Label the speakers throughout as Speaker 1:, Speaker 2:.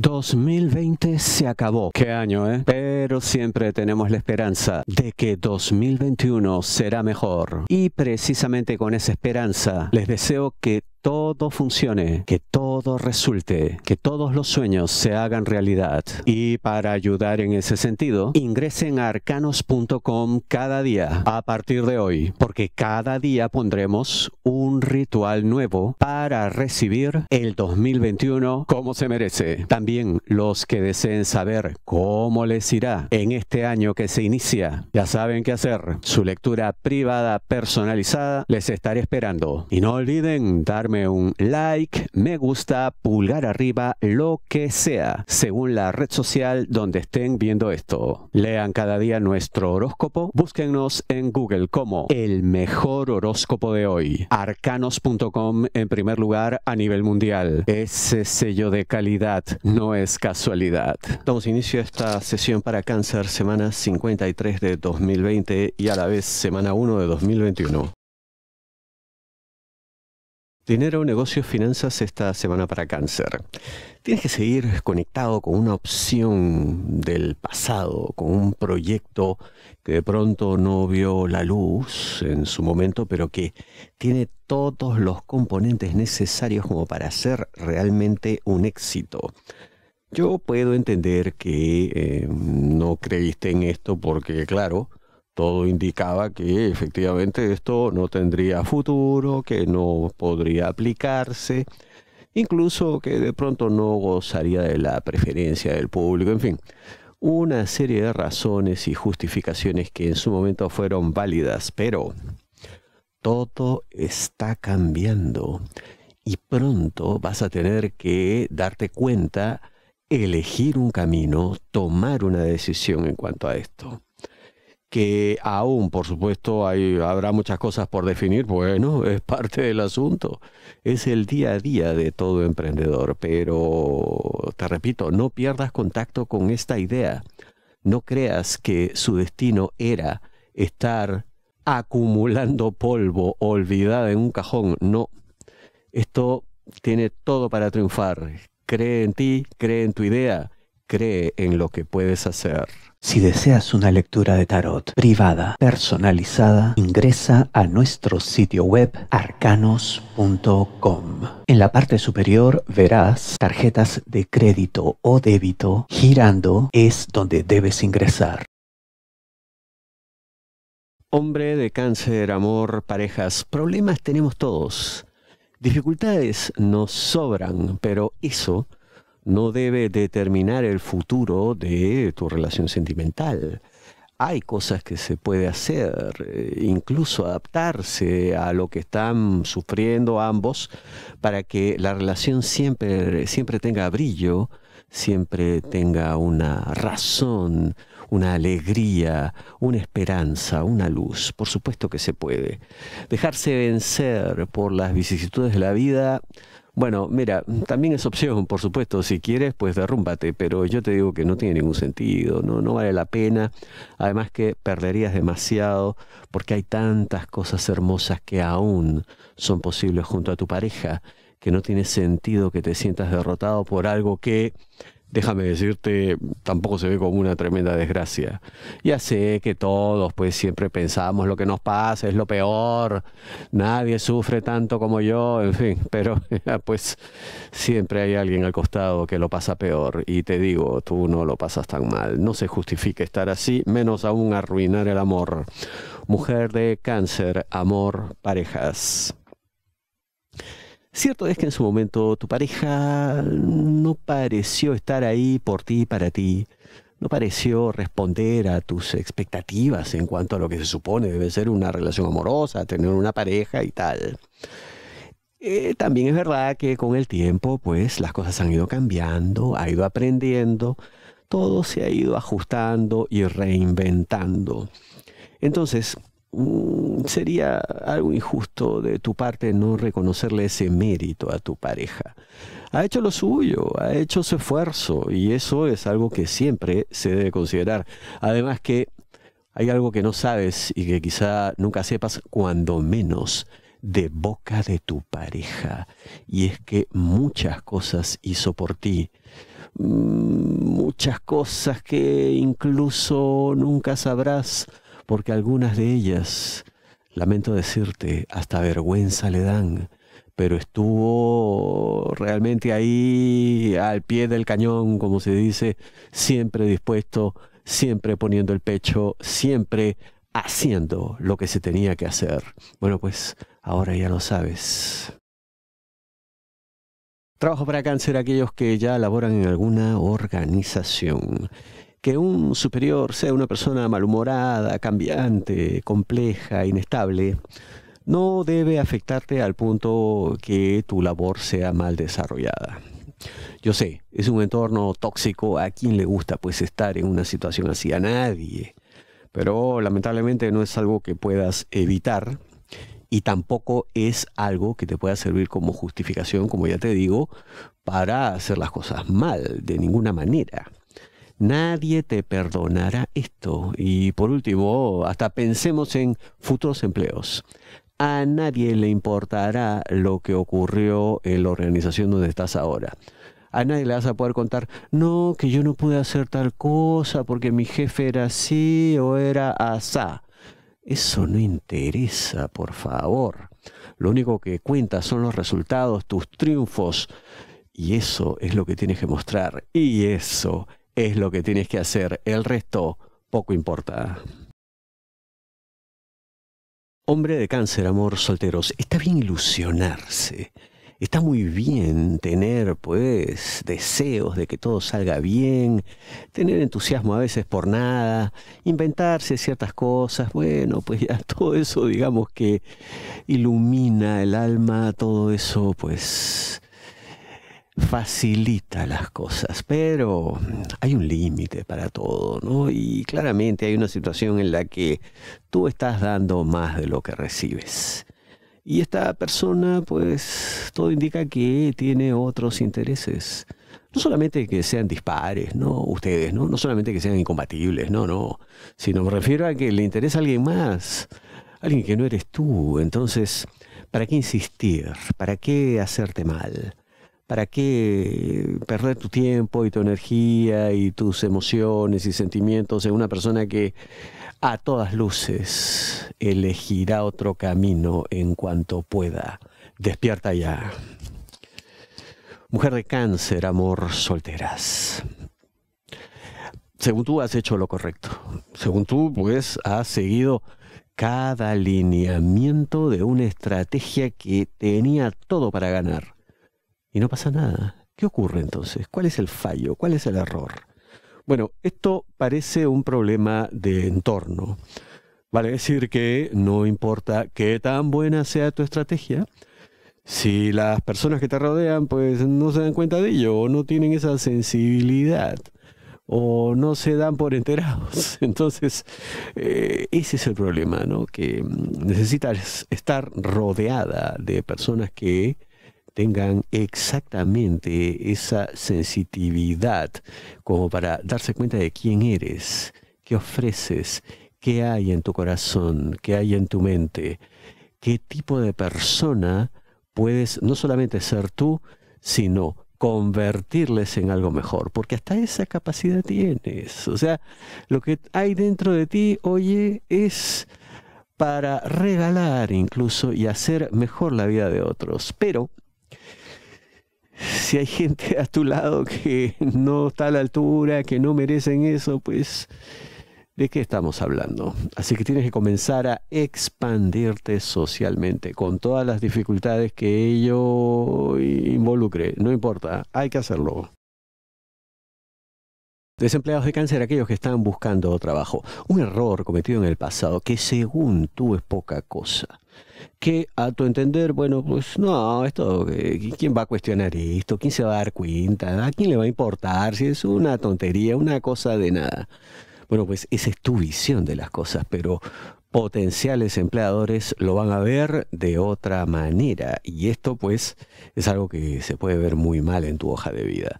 Speaker 1: 2020 se acabó. Qué año, ¿eh? Pero siempre tenemos la esperanza de que 2021 será mejor. Y precisamente con esa esperanza les deseo que todo funcione, que todo resulte, que todos los sueños se hagan realidad. Y para ayudar en ese sentido, ingresen a arcanos.com cada día a partir de hoy, porque cada día pondremos un ritual nuevo para recibir el 2021 como se merece. También los que deseen saber cómo les irá en este año que se inicia, ya saben qué hacer. Su lectura privada personalizada les estaré esperando. Y no olviden dar un like, me gusta, pulgar arriba, lo que sea, según la red social donde estén viendo esto. Lean cada día nuestro horóscopo, búsquennos en Google como el mejor horóscopo de hoy. Arcanos.com en primer lugar a nivel mundial. Ese sello de calidad no es casualidad. Damos inicio a esta sesión para cáncer, semana 53 de 2020 y a la vez semana 1 de 2021. Dinero, negocios, finanzas esta semana para cáncer. Tienes que seguir conectado con una opción del pasado, con un proyecto que de pronto no vio la luz en su momento, pero que tiene todos los componentes necesarios como para ser realmente un éxito. Yo puedo entender que eh, no creíste en esto porque, claro, todo indicaba que efectivamente esto no tendría futuro, que no podría aplicarse, incluso que de pronto no gozaría de la preferencia del público, en fin, una serie de razones y justificaciones que en su momento fueron válidas, pero todo está cambiando y pronto vas a tener que darte cuenta, elegir un camino, tomar una decisión en cuanto a esto que aún, por supuesto, habrá muchas cosas por definir, bueno, es parte del asunto, es el día a día de todo emprendedor, pero te repito, no pierdas contacto con esta idea, no creas que su destino era estar acumulando polvo, olvidada en un cajón, no, esto tiene todo para triunfar, cree en ti, cree en tu idea, cree en lo que puedes hacer. Si deseas una lectura de tarot privada, personalizada, ingresa a nuestro sitio web arcanos.com. En la parte superior verás tarjetas de crédito o débito. Girando es donde debes ingresar. Hombre de cáncer, amor, parejas, problemas tenemos todos. Dificultades nos sobran, pero eso no debe determinar el futuro de tu relación sentimental. Hay cosas que se puede hacer, eh, incluso adaptarse a lo que están sufriendo ambos para que la relación siempre, siempre tenga brillo, siempre tenga una razón, una alegría, una esperanza, una luz. Por supuesto que se puede. Dejarse vencer por las vicisitudes de la vida bueno, mira, también es opción, por supuesto, si quieres, pues derrúmbate, pero yo te digo que no tiene ningún sentido, no, no vale la pena, además que perderías demasiado porque hay tantas cosas hermosas que aún son posibles junto a tu pareja, que no tiene sentido que te sientas derrotado por algo que déjame decirte, tampoco se ve como una tremenda desgracia. Ya sé que todos pues siempre pensamos lo que nos pasa es lo peor, nadie sufre tanto como yo, en fin, pero pues siempre hay alguien al costado que lo pasa peor y te digo, tú no lo pasas tan mal, no se justifica estar así, menos aún arruinar el amor. Mujer de cáncer, amor, parejas. Cierto es que en su momento tu pareja no pareció estar ahí por ti y para ti, no pareció responder a tus expectativas en cuanto a lo que se supone debe ser una relación amorosa, tener una pareja y tal. Eh, también es verdad que con el tiempo, pues las cosas han ido cambiando, ha ido aprendiendo, todo se ha ido ajustando y reinventando. Entonces, Mm, sería algo injusto de tu parte no reconocerle ese mérito a tu pareja. Ha hecho lo suyo, ha hecho su esfuerzo y eso es algo que siempre se debe considerar. Además que hay algo que no sabes y que quizá nunca sepas cuando menos de boca de tu pareja y es que muchas cosas hizo por ti mm, muchas cosas que incluso nunca sabrás porque algunas de ellas, lamento decirte, hasta vergüenza le dan, pero estuvo realmente ahí al pie del cañón, como se dice, siempre dispuesto, siempre poniendo el pecho, siempre haciendo lo que se tenía que hacer. Bueno, pues ahora ya lo sabes. Trabajo para cáncer aquellos que ya laboran en alguna organización que un superior sea una persona malhumorada, cambiante, compleja, inestable, no debe afectarte al punto que tu labor sea mal desarrollada. Yo sé, es un entorno tóxico, a quien le gusta pues estar en una situación así, a nadie, pero lamentablemente no es algo que puedas evitar y tampoco es algo que te pueda servir como justificación, como ya te digo, para hacer las cosas mal, de ninguna manera. Nadie te perdonará esto. Y por último, hasta pensemos en futuros empleos. A nadie le importará lo que ocurrió en la organización donde estás ahora. A nadie le vas a poder contar, no, que yo no pude hacer tal cosa porque mi jefe era así o era asá. Eso no interesa, por favor. Lo único que cuenta son los resultados, tus triunfos. Y eso es lo que tienes que mostrar. Y eso es lo que tienes que hacer, el resto poco importa. Hombre de cáncer, amor solteros, está bien ilusionarse. Está muy bien tener, pues, deseos de que todo salga bien, tener entusiasmo a veces por nada, inventarse ciertas cosas. Bueno, pues ya todo eso, digamos que ilumina el alma, todo eso, pues, facilita las cosas, pero hay un límite para todo, ¿no? Y claramente hay una situación en la que tú estás dando más de lo que recibes. Y esta persona, pues, todo indica que tiene otros intereses. No solamente que sean dispares, ¿no? Ustedes, ¿no? No solamente que sean incompatibles, no, no. Sino me refiero a que le interesa a alguien más, alguien que no eres tú. Entonces, ¿para qué insistir? ¿Para qué hacerte mal? ¿Para qué perder tu tiempo y tu energía y tus emociones y sentimientos en una persona que a todas luces elegirá otro camino en cuanto pueda? Despierta ya. Mujer de cáncer, amor, solteras. Según tú has hecho lo correcto. Según tú, pues, has seguido cada alineamiento de una estrategia que tenía todo para ganar no pasa nada. ¿Qué ocurre entonces? ¿Cuál es el fallo? ¿Cuál es el error? Bueno, esto parece un problema de entorno. Vale decir que no importa qué tan buena sea tu estrategia, si las personas que te rodean pues no se dan cuenta de ello o no tienen esa sensibilidad o no se dan por enterados. Entonces, eh, ese es el problema, ¿no? Que necesitas estar rodeada de personas que tengan exactamente esa sensitividad como para darse cuenta de quién eres, qué ofreces, qué hay en tu corazón, qué hay en tu mente, qué tipo de persona puedes no solamente ser tú, sino convertirles en algo mejor, porque hasta esa capacidad tienes. O sea, lo que hay dentro de ti, oye, es para regalar incluso y hacer mejor la vida de otros. Pero si hay gente a tu lado que no está a la altura, que no merecen eso, pues ¿de qué estamos hablando? Así que tienes que comenzar a expandirte socialmente con todas las dificultades que ello involucre, no importa, hay que hacerlo. Desempleados de cáncer, aquellos que están buscando trabajo. Un error cometido en el pasado que según tú es poca cosa. Que a tu entender, bueno, pues no, esto, eh, ¿quién va a cuestionar esto? ¿Quién se va a dar cuenta? ¿A quién le va a importar? Si es una tontería, una cosa de nada. Bueno, pues esa es tu visión de las cosas, pero potenciales empleadores lo van a ver de otra manera. Y esto pues es algo que se puede ver muy mal en tu hoja de vida.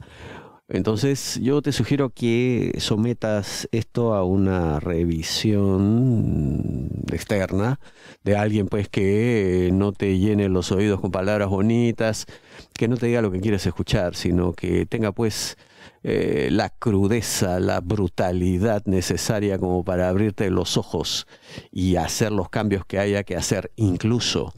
Speaker 1: Entonces yo te sugiero que sometas esto a una revisión externa de alguien pues que eh, no te llene los oídos con palabras bonitas, que no te diga lo que quieres escuchar, sino que tenga pues eh, la crudeza, la brutalidad necesaria como para abrirte los ojos y hacer los cambios que haya que hacer incluso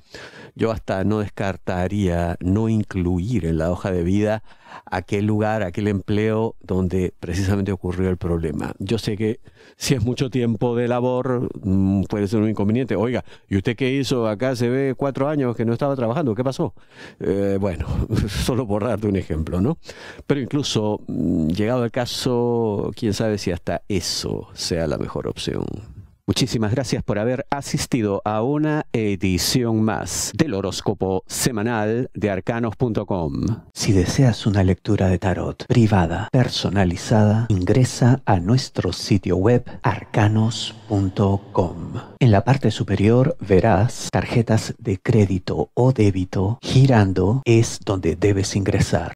Speaker 1: yo hasta no descartaría no incluir en la hoja de vida aquel lugar, aquel empleo donde precisamente ocurrió el problema. Yo sé que si es mucho tiempo de labor mm, puede ser un inconveniente. Oiga, ¿y usted qué hizo? Acá se ve cuatro años que no estaba trabajando, ¿qué pasó? Eh, bueno, solo por darte un ejemplo, ¿no? Pero incluso, mm, llegado el caso, quién sabe si hasta eso sea la mejor opción. Muchísimas gracias por haber asistido a una edición más del horóscopo semanal de arcanos.com. Si deseas una lectura de tarot privada, personalizada, ingresa a nuestro sitio web arcanos.com. En la parte superior verás tarjetas de crédito o débito girando es donde debes ingresar.